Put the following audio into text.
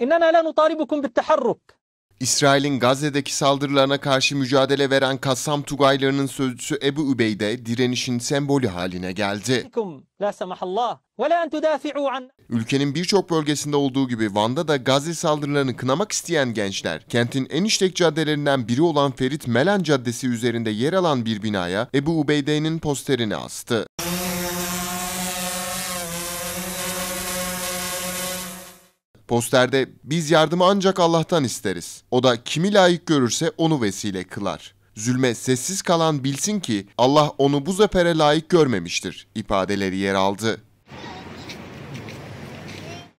İnnena la nutaribukum bitteharruk. İsrail'in Gazze'deki saldırılarına karşı mücadele veren Kassam Tugaylarının sözcüsü Ebu Übeyde direnişin sembolü haline geldi. Ülkenin birçok bölgesinde olduğu gibi Van'da da Gazze saldırılarını kınamak isteyen gençler, kentin en işlek caddelerinden biri olan Ferit Melen Caddesi üzerinde yer alan bir binaya Ebu Ubeyde'nin posterini astı. Posterde biz yardımı ancak Allah'tan isteriz. O da kimi layık görürse onu vesile kılar. Zulme sessiz kalan bilsin ki Allah onu bu zafere layık görmemiştir ifadeleri yer aldı.